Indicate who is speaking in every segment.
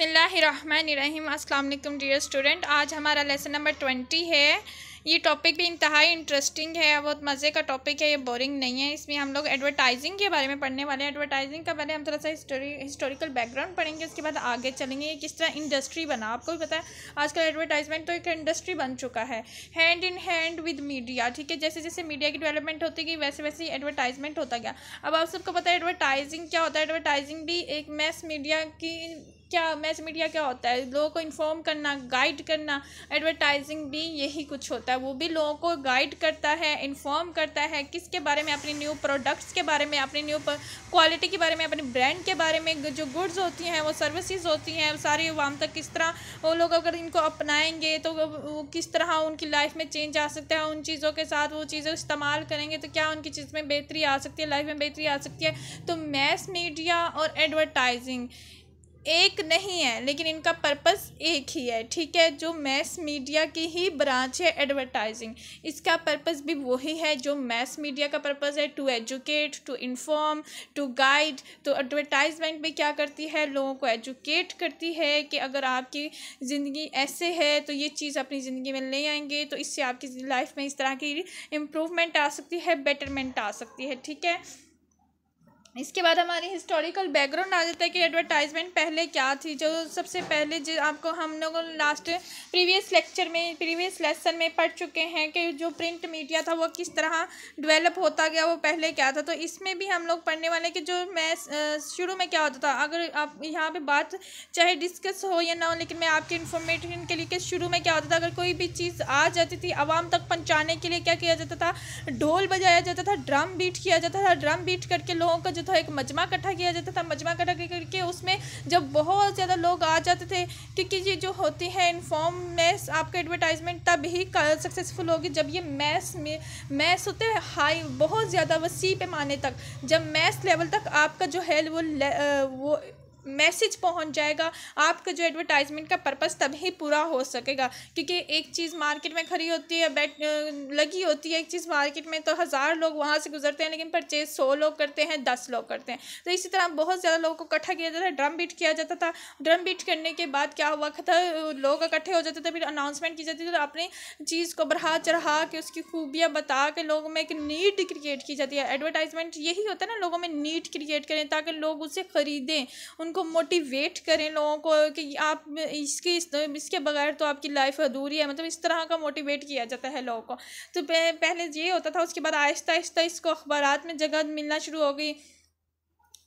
Speaker 1: बिसमीम अल्लाम dear student आज हमारा लेसन नंबर ट्वेंटी है ये टॉपिक भी इंतहाई इंटरेस्टिंग है बहुत मज़े का टॉपिक है ये बोरिंग नहीं है इसमें हम लोग एडवर्टाइजिंग के बारे में पढ़ने वाले हैं एडवर्टाइजिंग का पहले हम थोड़ा सा हिस्टोरी हिस्टोरिकल बैकग्राउंड पढ़ेंगे उसके बाद आगे चलेंगे ये किस तरह इंडस्ट्री बना आपको भी पता है आजकल एडवर्टाइजमेंट तो एक इंडस्ट्री बन चुका है hand in hand with media ठीक है जैसे जैसे मीडिया की डेवलपमेंट होती गई वैसे वैसे एडवर्टाइजमेंट होता गया अब आप सबको पता है एडवर्टाइजिंग क्या होता है एडवर्टाइजिंग भी एक मैस मीडिया की क्या मैस मीडिया क्या होता है लोगों को इन्फॉर्म करना गाइड करना एडवर्टाइजिंग भी यही कुछ होता है वो भी लोगों को गाइड करता है इन्फॉर्म करता है किसके बारे में अपनी न्यू प्रोडक्ट्स के बारे में अपनी न्यू क्वालिटी के बारे में अपने ब्रांड के बारे में जो गुड्स होती हैं वो सर्विसेज होती हैं सारी वाम तक किस तरह वो लोग अगर इनको अपनाएंगे तो वो किस तरह उनकी लाइफ में चेंज आ सकता है उन चीज़ों के साथ वो चीज़ें इस्तेमाल करेंगे तो क्या उनकी चीज़ में बेहतरी आ सकती है लाइफ में बेहतरी आ सकती है तो मैस मीडिया और एडवर्टाइजिंग एक नहीं है लेकिन इनका पर्पस एक ही है ठीक है जो मैस मीडिया की ही ब्रांच है एडवर्टाइजिंग इसका पर्पस भी वही है जो मैस मीडिया का पर्पस है to educate to inform to guide तो एडवर्टाइजमेंट भी क्या करती है लोगों को एजुकेट करती है कि अगर आपकी ज़िंदगी ऐसे है तो ये चीज़ अपनी ज़िंदगी में ले आएंगे तो इससे आपकी लाइफ में इस तरह की इम्प्रूवमेंट आ सकती है बेटरमेंट आ सकती है ठीक है इसके बाद हमारी हिस्टोरिकल बैकग्राउंड आ जाता है कि एडवर्टाइजमेंट पहले क्या थी जो सबसे पहले जो आपको हम लोग लास्ट प्रीवियस लेक्चर में प्रीवियस लेसन में पढ़ चुके हैं कि जो प्रिंट मीडिया था वो किस तरह डेवलप होता गया वो पहले क्या था तो इसमें भी हम लोग पढ़ने वाले कि जो मैं शुरू में क्या होता था अगर आप यहाँ पर बात चाहे डिस्कस हो या ना हो लेकिन मैं आपके इन्फॉर्मेशन के लिए कि शुरू में क्या होता था अगर कोई भी चीज़ आ जाती थी आवाम तक पहुँचाने के लिए क्या किया जाता था ढोल बजाया जाता था ड्रम बीट किया जाता था ड्रम बीट करके लोगों का जो था तो एक मजमा इकट्ठा किया जाता था मजमा इकट्ठा करके उसमें जब बहुत ज़्यादा लोग आ जाते थे क्योंकि ये जो होती है इनफॉर्म मैस आपका एडवर्टाइजमेंट तब ही सक्सेसफुल होगी जब ये मैस में मैस होते हैं हाई बहुत ज़्यादा वसी पैमाने तक जब मैस लेवल तक आपका जो है वो वो मैसेज पहुंच जाएगा आपका जो एडवर्टाइजमेंट का पर्पस तभी पूरा हो सकेगा क्योंकि एक चीज़ मार्केट में खड़ी होती है बैठ लगी होती है एक चीज़ मार्केट में तो हज़ार लोग वहाँ से गुजरते हैं लेकिन परचेज सौ लोग करते हैं दस लोग करते हैं तो इसी तरह बहुत ज़्यादा लोगों को इकट्ठा किया जाता है ड्रम बीट किया जाता था ड्रम बीट करने के बाद क्या हुआ था लोग इकट्ठे हो जाते थे फिर अनाउंसमेंट की जाती थी तो अपनी चीज़ को बढ़ा चढ़ा के उसकी खूबियाँ बता के लोगों में एक नीड क्रिएट की जाती है एडवर्टाइजमेंट यही होता है ना लोगों में नीड क्रिएट करें ताकि लोग उसे ख़रीदें उनको उनको मोटिवेट करें लोगों को कि आप इसके इस, इसके बगैर तो आपकी लाइफ अधूरी है मतलब इस तरह का मोटिवेट किया जाता है लोगों को तो पहले ये होता था उसके बाद आहिस्ता आहिस्ता इसको अखबार में जगह मिलना शुरू हो गई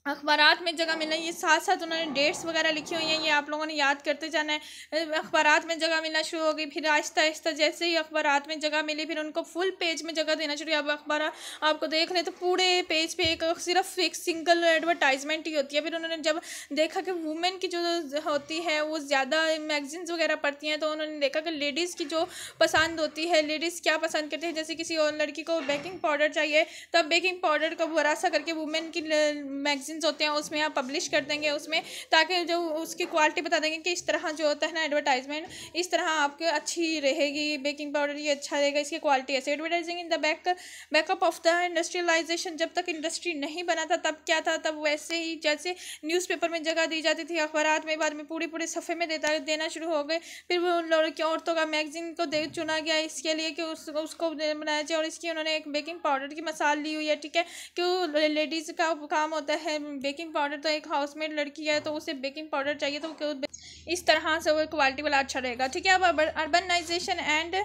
Speaker 1: अखबार में जगह मिलना ये साथ साथ उन्होंने डेट्स वगैरह लिखी हुई हैं ये आप लोगों ने याद करते जाना है अखबार में जगह मिलना शुरू हो गई फिर आहिस्ता आहिस्ता जैसे ही अखबार में जगह मिली फिर उनको फुल पेज में जगह देना शुरू अब अखबार आपको देख लें तो पूरे पेज पे एक सिर्फ एक सिंगल एडवर्टाइजमेंट ही होती है फिर उन्होंने जब देखा कि वुमेन की जो होती है वो ज़्यादा मैगजीन्स वगैरह पढ़ती हैं तो उन्होंने देखा कि लेडीज़ की जो पसंद होती है लेडीज़ क्या पसंद करती है जैसे किसी और लड़की को बेकिंग पाउडर चाहिए तब बेकिंग पाउडर का भरासा करके वुमेन की मैगजीन मैगजीन्स होते हैं उसमें आप पब्लिश कर देंगे उसमें ताकि जो उसकी क्वालिटी बता देंगे कि इस तरह जो होता है ना एडवर्टाइजमेंट इस तरह आपकी अच्छी रहेगी बेकिंग पाउडर ये अच्छा रहेगा इसकी क्वालिटी ऐसे advertising in the back backup of the industrialization जब तक इंडस्ट्री नहीं बना था तब क्या था तब वैसे ही जैसे न्यूज़पेपर में जगह दी जाती थी अखबार में बाद में पूरे पूरे सफ़े में देता देना शुरू हो गए फिर वो लड़कियों औरतों का मैगजीन को दे चुना गया इसके लिए कि उस, उसको बनाया जाए और इसकी उन्होंने एक बेकिंग पाउडर की मसाल ली हुई है ठीक है कि लेडीज़ का काम होता है बेकिंग पाउडर तो एक हाउसमेट लड़की है तो उसे बेकिंग पाउडर चाहिए तो इस तरह से वो क्वालिटी वाला अच्छा रहेगा ठीक है अब अर्बनाइजेशन एंड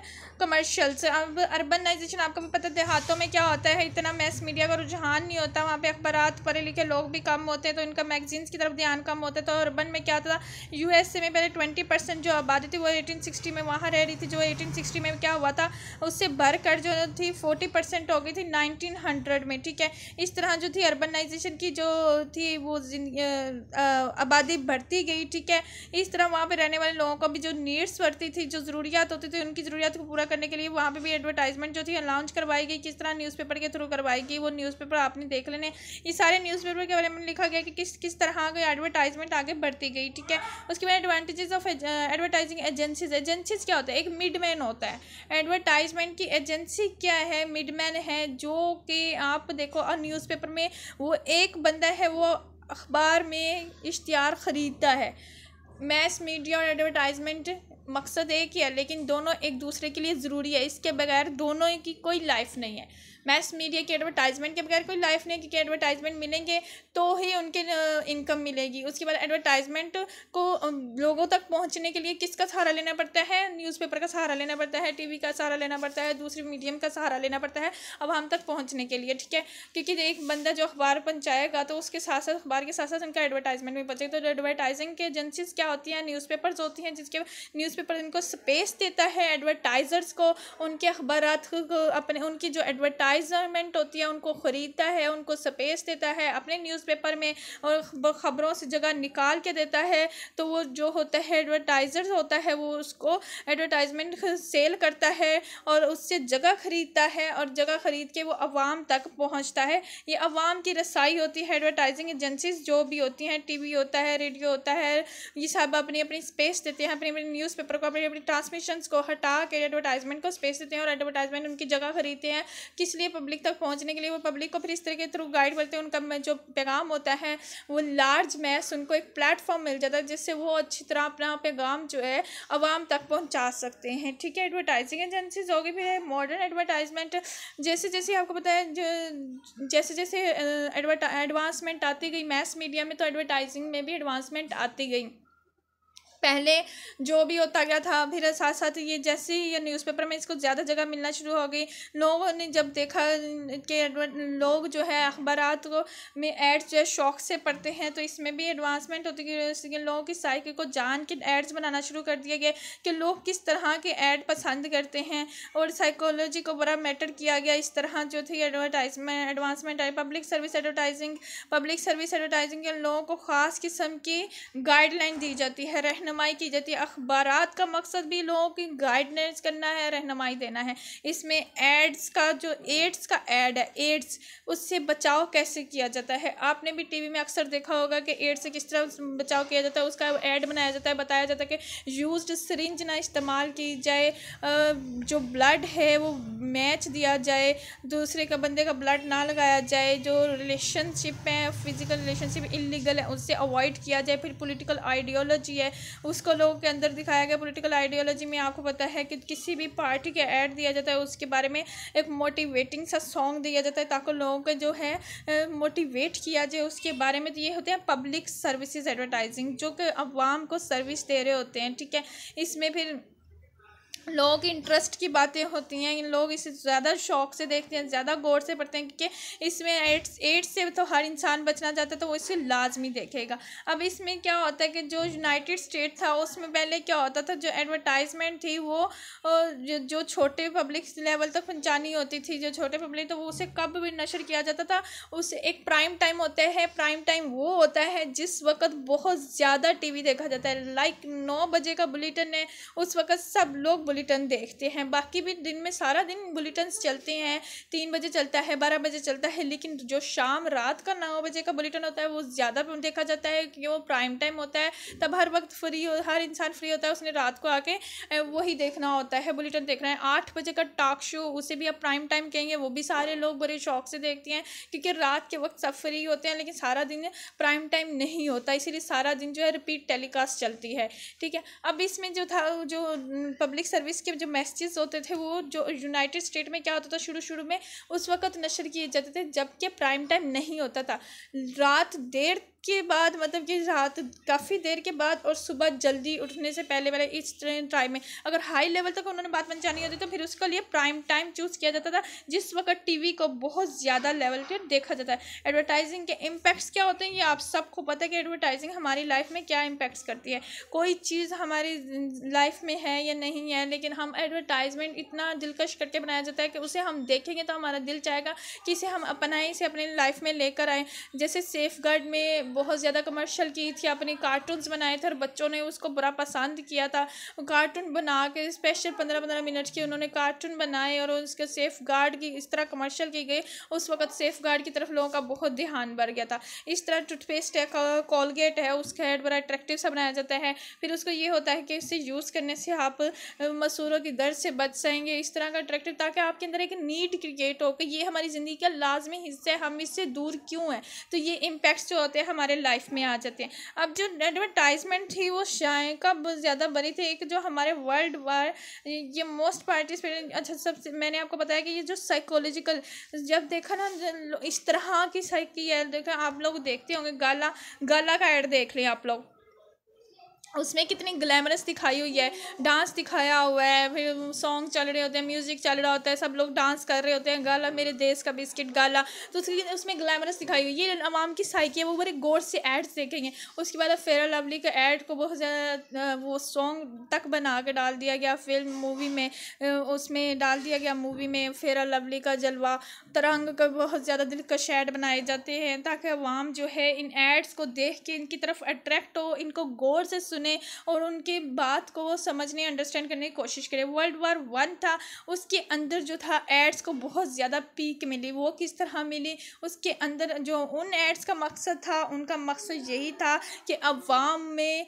Speaker 1: कमर्शल्स अब अर्बनाइजेशन आपको भी पता देहातों में क्या होता है इतना मैस मीडिया का रुझान नहीं होता वहाँ पे अखबार पढ़े लिखे लोग भी कम होते हैं तो इनका मैगजीन्स की तरफ ध्यान कम होता है तो अर्बन में क्या होता था यू में पहले ट्वेंटी परसेंट जो आबादी थी वो एटीन सिक्सटी में वहाँ रह रही थी जो एटीन सिक्सटी में क्या हुआ था उससे भर कर जो थी फोर्टी परसेंट हो गई थी नाइनटीन हंड्रेड में ठीक है इस तरह जो थी अर्बनाइजेशन की जो थी वो आबादी बढ़ती गई ठीक है इस तरह वहाँ पे रहने वाले लोगों को भी जो नीड्स पड़ती थी जो ज़रूरियात होती थी उनकी ज़रूरियात को पूरा करने के लिए वहाँ पे भी एडवर्टाइजमेंट जो थी लॉन्च करवाई गई किस तरह न्यूज़पेपर के थ्रू करवाई गई वो न्यूज़पेपर आपने देख लेने ये सारे न्यूज़पेपर के बारे में लिखा गया कि किस किस तरह की एडवर्टाइजमेंट आगे बढ़ती गई ठीक है उसके बाद advantages of advertising agencies agencies क्या होता है एक मिडमैन होता है एडवर्टाइजमेंट की एजेंसी क्या है मिडमैन है जो कि आप देखो और न्यूज़पेपर में वो एक बंदा है वो अखबार में इश्तहार ख़रीदता है मैस मीडिया और एडवर्टाइजमेंट मकसद एक ही है लेकिन दोनों एक दूसरे के लिए ज़रूरी है इसके बगैर दोनों की कोई लाइफ नहीं है मैस मीडिया की एडवर्टाइजमेंट के बगैर कोई लाइफ नहीं क्योंकि एडवर्टाइजमेंट मिलेंगे तो ही उनके इनकम मिलेगी उसके बाद एडवर्टाइजमेंट को लोगों तक पहुँचने के लिए किसका सहारा लेना पड़ता है न्यूज़पेपर का सहारा लेना पड़ता है टीवी का सहारा लेना पड़ता है दूसरे मीडियम का सहारा लेना पड़ता है अब हम तक पहुँचने के लिए ठीक है क्योंकि एक बंदा जो अखबार पहुँचाएगा तो उसके साथ साथ अखबार के साथ साथ उनका एडवर्टाइजमेंट भी पहुँचेगा तो एडवर्टाइजिंग के एजेंसीज क्या होती हैं न्यूज़पेपर्स होती हैं जिसके न्यूज़पेपर इनको स्पेस देता है एडवर्टाइज़र्स को उनके अखबार को अपने उनकी जो एडवर्टाइज एडवर्टाइजमेंट होती है उनको ख़रीदता है उनको स्पेस देता है अपने न्यूज़पेपर में और ख़बरों से जगह निकाल के देता है तो वो जो होता है एडवर्टाइज़र होता है वो उसको एडवर्टाइजमेंट सेल करता है और उससे जगह ख़रीदता है और जगह ख़रीद के वो आवाम तक पहुँचता है ये आवाम की रसाई होती है एडवर्टाइजिंग एजेंसीज जो भी होती हैं टी वी होता है रेडियो होता है ये सब अपनी अपनी स्पेस देते हैं अपने अपने न्यूज़ पेपर को अपनी अपनी ट्रांसमिशन को हटा के एडवर्टाइजमेंट को स्पेस देते हैं और एडवर्टाइजमेंट उनकी जगह खरीदते हैं किस लिए लिए पब्लिक तक पहुँचने के लिए वो पब्लिक को फिर इस तरह के थ्रू गाइड करते हैं उनका जो पैगाम होता है वो लार्ज मैस उनको एक प्लेटफॉर्म मिल जाता है जिससे वो अच्छी तरह अपना पैगाम जो है आवाम तक पहुँचा सकते हैं ठीक है एडवर्टाइजिंग एजेंसीज होगी फिर मॉडर्न एडवर्टाइजमेंट जैसे जैसे आपको पता है जैसे जैसे एडवांसमेंट आती गई मैस मीडिया में तो एडवर्टाइजिंग में भी एडवांसमेंट आती गई पहले जो भी होता गया था फिर साथ साथ ये जैसे ही ये न्यूज़पेपर में इसको ज़्यादा जगह मिलना शुरू हो गई लोगों ने जब देखा कि लोग जो है अखबार को में एड्स जो है शौक से पढ़ते हैं तो इसमें भी एडवांसमेंट होती गई लोगों की साइकिल को जान के एड्स बनाना शुरू कर दिया गया कि लोग किस तरह के एड पसंद करते हैं और साइकोलॉजी को बड़ा मैटर किया गया इस तरह जो थी एडवर्टाइजमेंट एडवांसमेंट आई public service advertising public service advertising के लोगों को ख़ास किस्म की गाइडलाइन दी जाती है रहन रहनमाई की जाती है अखबार का मकसद भी लोगों की गाइडनेस करना है रहनमाई देना है इसमें एड्स का जो एड्स का एड है एड्स उससे बचाव कैसे किया जाता है आपने भी टीवी में अक्सर देखा होगा कि एड्स से किस तरह बचाव किया जाता है उसका एड बनाया जाता है बताया जाता है कि यूज सरिंज ना इस्तेमाल की जाए जो ब्लड है वो मैच दिया जाए दूसरे का बंदे का ब्लड ना लगाया जाए जो रिलेशनशिप है फिज़िकल रिलेशनशिप इलीगल है उससे अवॉइड किया जाए फिर पॉलिटिकल आइडियोलॉजी है उसको लोगों के अंदर दिखाया गया पॉलिटिकल आइडियोलॉजी में आपको पता है कि किसी भी पार्टी के ऐड दिया जाता है उसके बारे में एक मोटिवेटिंग सा सॉन्ग दिया जाता है ताकि लोगों को जो है मोटिवेट किया जाए उसके बारे में तो ये होते हैं पब्लिक सर्विसेज एडवर्टाइजिंग जो कि अवाम को सर्विस दे रहे होते हैं ठीक है इसमें फिर लोगों की इंटरेस्ट की बातें होती हैं इन लोग इसे ज़्यादा शौक से देखते हैं ज़्यादा गौर से पढ़ते हैं क्योंकि इसमें एड्स एड्स से तो हर इंसान बचना चाहता है तो वो इसे लाजमी देखेगा अब इसमें क्या होता है कि जो यूनाइटेड स्टेट था उसमें पहले क्या होता था जो एडवर्टाइजमेंट थी वो जो छोटे पब्लिक लेवल तक तो होती थी जो छोटे पब्लिक तो वो उसे कब भी नशर किया जाता था उसे एक प्राइम टाइम होता है प्राइम टाइम वो होता है जिस वक्त बहुत ज़्यादा टी देखा जाता है लाइक नौ बजे का बुलेटिन है उस वक्त सब लोग बुलेटिन देखते हैं बाकी भी दिन में सारा दिन बुलेटिन चलते हैं तीन बजे चलता है बारह बजे चलता है लेकिन जो शाम रात का नौ बजे का बुलेटिन होता है वो ज़्यादा देखा जाता है कि वो प्राइम टाइम होता है तब हर वक्त फ्री हो हर इंसान फ्री होता है उसने रात को आके वही देखना होता है बुलेटिन देखना है आठ बजे का टॉक शो उसे भी आप प्राइम टाइम कहेंगे वो भी सारे लोग बड़े शौक से देखते हैं क्योंकि रात के वक्त सब फ्री होते हैं लेकिन सारा दिन प्राइम टाइम नहीं होता इसीलिए सारा दिन जो है रिपीट टेलीकास्ट चलती है ठीक है अब इसमें जो था जो पब्लिक सर्विस सर्विस के जो मैसेज होते थे वो जो यूनाइटेड स्टेट में क्या होता था शुरू शुरू में उस वक्त नशर किए जाते थे जबकि प्राइम टाइम नहीं होता था रात देर उसके बाद मतलब कि रात काफ़ी देर के बाद और सुबह जल्दी उठने से पहले वाले इस ट्रेन टाइम में अगर हाई लेवल तक उन्होंने बात पहुँचानी होती तो फिर उसके लिए प्राइम टाइम चूज़ किया जाता था जिस वक्त टीवी को बहुत ज़्यादा लेवल पर देखा जाता है एडवर्टाइजिंग के इम्पैक्ट्स क्या होते हैं ये आप सबको पता है कि एडवर्टाइजिंग हमारी लाइफ में क्या इम्पैक्ट्स करती है कोई चीज़ हमारी लाइफ में है या नहीं है लेकिन हम एडवर्टाइजमेंट इतना दिलकश करके बनाया जाता है कि उसे हम देखेंगे तो हमारा दिल चाहेगा कि इसे हम अपनाएं इसे अपनी लाइफ में लेकर आएँ जैसे सेफ गार्ड में बहुत ज़्यादा कमर्शल की थी अपने कार्टून्स बनाए थे और बच्चों ने उसको बुरा पसंद किया था कार्टून बना के स्पेशल पंद्रह पंद्रह मिनट के उन्होंने कार्टून बनाए और उसके सेफ़ गार्ड की इस तरह कमर्शल की गई उस वक्त सेफ़ गार्ड की तरफ लोगों का बहुत ध्यान बढ़ गया था इस तरह टूथपेस्ट है कॉलगेट है उसका हेड बड़ा अट्रैक्टिव सा बनाया जाता है फिर उसको ये होता है कि इसे यूज़ करने से आप मसूरों की दर्द से बच सकेंगे इस तरह का अट्रैक्टिव ताकि आपके अंदर एक नीड क्रिएट हो कि ये हमारी ज़िंदगी का लाजमी हिस्सा है हम इससे दूर क्यों हैं तो ये इम्पैक्ट्स जो होते हैं हमारे हमारे लाइफ में आ जाते हैं अब जो एडवर्टाइजमेंट थी वो शाये कब ज़्यादा बनी थी एक जो हमारे वर्ल्ड वार ये मोस्ट पार्टिसिपेट अच्छा सबसे मैंने आपको बताया कि ये जो साइकोलॉजिकल जब देखा ना इस तरह की साइकी है देखा आप लोग देखते होंगे गाला गाला का एड देख लिया आप लोग उसमें कितनी ग्लैमरस दिखाई हुई है डांस दिखाया हुआ है फिर सॉन्ग चल रहे होते हैं म्यूज़िक चल रहा होता है सब लोग डांस कर रहे होते हैं गाला मेरे देश का बिस्किट गाला तो उसकी उसमें ग्लैमरस दिखाई हुई है ये आवाम की साइकी है वो बड़े गौर से एड्स देखेंगे उसके बाद फेरा लवली के एड को बहुत ज़्यादा वो सॉन्ग तक बना के डाल दिया गया फिल्म मूवी में उसमें डाल दिया गया मूवी में फेरा लवली का जलवा तरंग का बहुत ज़्यादा दिलकश एड बनाए जाते हैं ताकि अवाम जो है इन एड्स को देख के इनकी तरफ अट्रैक्ट हो इनको गौर से सुन सुने और उनके बात को समझने अंडरस्टैंड करने की कोशिश करे वर्ल्ड वार वन था उसके अंदर जो था एड्स को बहुत ज़्यादा पीक मिली वो किस तरह मिली उसके अंदर जो उन एड्स का मकसद था उनका मकसद यही था कि अवाम में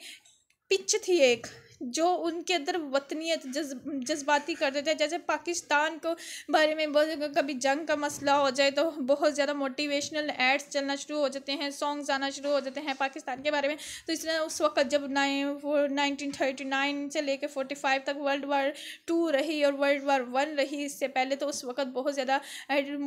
Speaker 1: पिच थी एक जो उनके अंदर वतनीत जज्ब जज्बाती कर देते हैं जैसे पाकिस्तान को बारे में बहुत कभी जंग का मसला हो जाए तो बहुत ज़्यादा मोटिवेशनल एड्स चलना शुरू हो जाते हैं सॉन्ग्स आना शुरू हो जाते हैं पाकिस्तान के बारे में तो इस उस वक्त जब नाइन नाइनटीन थर्टी नाइन से लेकर फोर्टी फाइव तक वर्ल्ड वार टू रही और वर्ल्ड वार वन रही इससे पहले तो उस वक्त बहुत ज़्यादा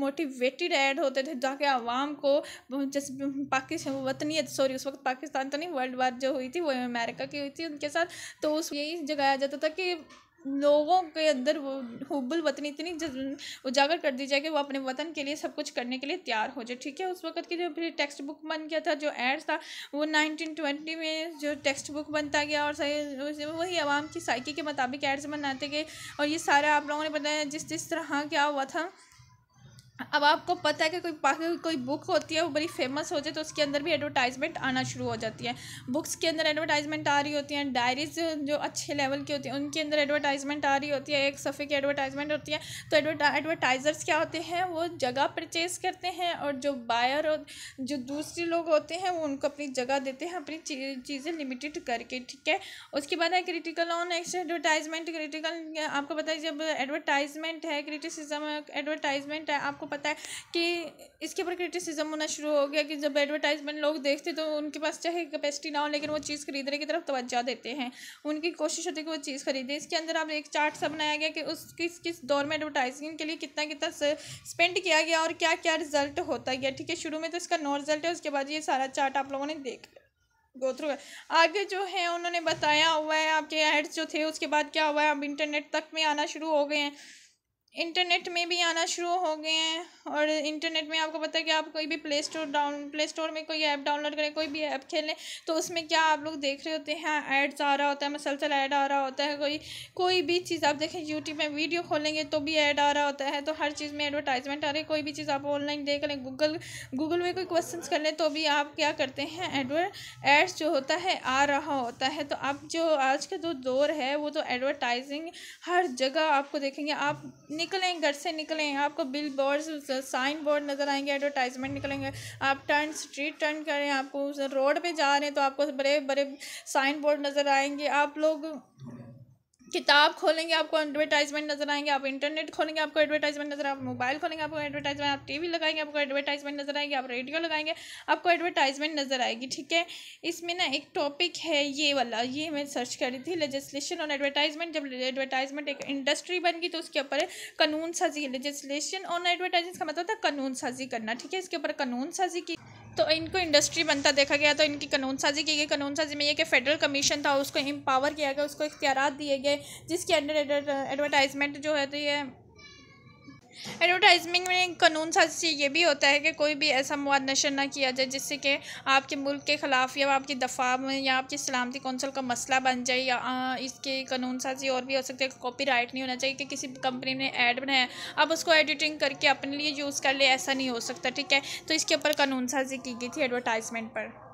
Speaker 1: मोटिवेटेड ऐड होते थे ताकि आवाम को जैसे पाकिस्तान वतनीत सॉरी उस वक्त पाकिस्तान तो नहीं वर्ल्ड वार जो हुई थी वो अमेरिका की हुई थी उनके साथ तो उस यही जगाया जाता था कि लोगों के अंदर वो हुबुल वतन इतनी उजागर कर दी जाए कि वो अपने वतन के लिए सब कुछ करने के लिए तैयार हो जाए ठीक है उस वक्त की जो फिर टेक्स्ट बुक बन गया था जो एड्स था वो 1920 में जो टेक्स्ट बुक बनता गया और सही वही आवाम की साइकी के मुताबिक एड्स बनाते गए और ये सारा आप लोगों ने बताया जिस जिस तरह क्या हुआ था अब आपको पता है कि कोई पाकि कोई बुक होती है वो बड़ी फेमस हो जाए तो उसके अंदर भी एडवर्टाइजमेंट आना शुरू हो जाती है बुक्स के अंदर एडवर्टाइजमेंट आ रही होती हैं डायरीज जो अच्छे लेवल की होती हैं उनके अंदर एडवर्टाइजमेंट आ रही होती है एक सफ़े की एडवर्टाइजमेंट होती है तो एडवर्टाइज़र्स क्या होते हैं वो जगह परचेज़ करते हैं और जो बायर और जो दूसरे लोग होते हैं वो उनको अपनी जगह देते हैं अपनी चीज़ें लिमिटेड करके ठीक है उसके बाद है क्रिटिकल ऑन एडवर्टाइजमेंट क्रिटिकल आपको पता है जब एडवर्टाइजमेंट है क्रिटिसिजम एडवर्टाइजमेंट है आपको पता है कि इसके ऊपर क्रिटिसिज्म होना शुरू हो गया कि जब एडवर्टाइजमेंट लोग देखते तो उनके पास चाहे कैपेसिटी ना हो लेकिन वो चीज़ खरीदने की तरफ तवज्जा देते हैं उनकी कोशिश होती है कि वो चीज़ खरीदें इसके अंदर आप एक चार्ट सा बनाया गया कि उस किस किस दौर में एडवर्टाइजिंग के लिए कितना कितना स्पेंड किया गया और क्या क्या रिजल्ट होता गया ठीक है शुरू में तो इसका नो रिजल्ट है उसके बाद ये सारा चार्ट आप लोगों ने देख लिया गो थ्रू है आगे जो है उन्होंने बताया हुआ है आपके एड्स जो थे उसके बाद क्या हुआ है अब इंटरनेट तक में आना शुरू हो गए हैं इंटरनेट में भी आना शुरू हो गए हैं और इंटरनेट में आपको पता है कि आप कोई भी play store down play store में कोई ऐप डाउनलोड करें कोई भी ऐप खेलें तो उसमें क्या आप लोग देख रहे होते हैं एड्स हाँ, आ रहा होता है मसलसल ऐड आ रहा होता है कोई कोई भी चीज़ आप देखें यूट्यूब में वीडियो खोलेंगे तो भी ऐड आ रहा होता है तो हर चीज़ में एडवर्टाइजमेंट आ रही है कोई भी चीज़ आप ऑनलाइन देख लें गूगल गूगल में कोई क्वेश्चन कर लें तो भी आप क्या करते हैं एडवर एड्स जो होता है आ रहा होता है तो अब जो आज का जो दौर है वो तो एडवर्टाइजिंग हर जगह आपको देखेंगे आप निकलें घर से निकलें आपको बिल बोर्ड साइन बोर्ड नज़र आएंगे एडवर्टाइजमेंट निकलेंगे आप टर्न स्ट्रीट टर्न करें आपको रोड पे जा रहे हैं तो आपको बड़े बड़े साइन बोर्ड नज़र आएंगे आप लोग किताब खोलेंगे आपको एडवर्टाइजमेंट नजर आएंगे आप इंटरनेट खोलेंगे आपको एडवर्टाइजमेंट नजर आप मोबाइल खोलेंगे आपको एडवर्टाइजमेंट आप टीवी लगाएंगे आपको एडवर्टाइजमेंट नजर आएगी आप रेडियो लगाएंगे आपको एडवर्टाइजमेंट नजर आएगी ठीक है इसमें ना एक टॉपिक है ये वाला ये मैं सर्च कर रही थी लेजिस्लेशन ऑन एडवर्टाइजमेंट जब एडवर्टाइजमेंट एक इंडस्ट्री बन गई तो उसके ऊपर कानून साजी लेजिस्लेशन ऑन एडवर्टाइजमेंट का मतलब था कानून साजी करना ठीक है इसके ऊपर कानून साजी की तो इनको इंडस्ट्री बनता देखा गया तो इनकी कानून साजी की गई कानून साजी में ये कि फेडरल कमीशन था उसको एम्पावर किया गया उसको इख्तियार दिए गए जिसके अंडर एडवर्टाइजमेंट जो है तो ये एडवर्टाइजमेंट में कानून साजी ये भी होता है कि कोई भी ऐसा मवाद नशर ना किया जाए जिससे कि आपके मुल्क के ख़िलाफ़ या आपकी दफ़ा में या आपकी सलामती कौंसिल का मसला बन जाए या इसकी कानून साजी और भी हो सकती है कॉपी राइट नहीं होना चाहिए कि किसी कंपनी ने ऐड बनाया अब उसको एडिटिंग करके अपने लिए यूज़ कर ले ऐसा नहीं हो सकता ठीक है तो इसके ऊपर कानून साजी की गई थी एडवर्टाइजमेंट पर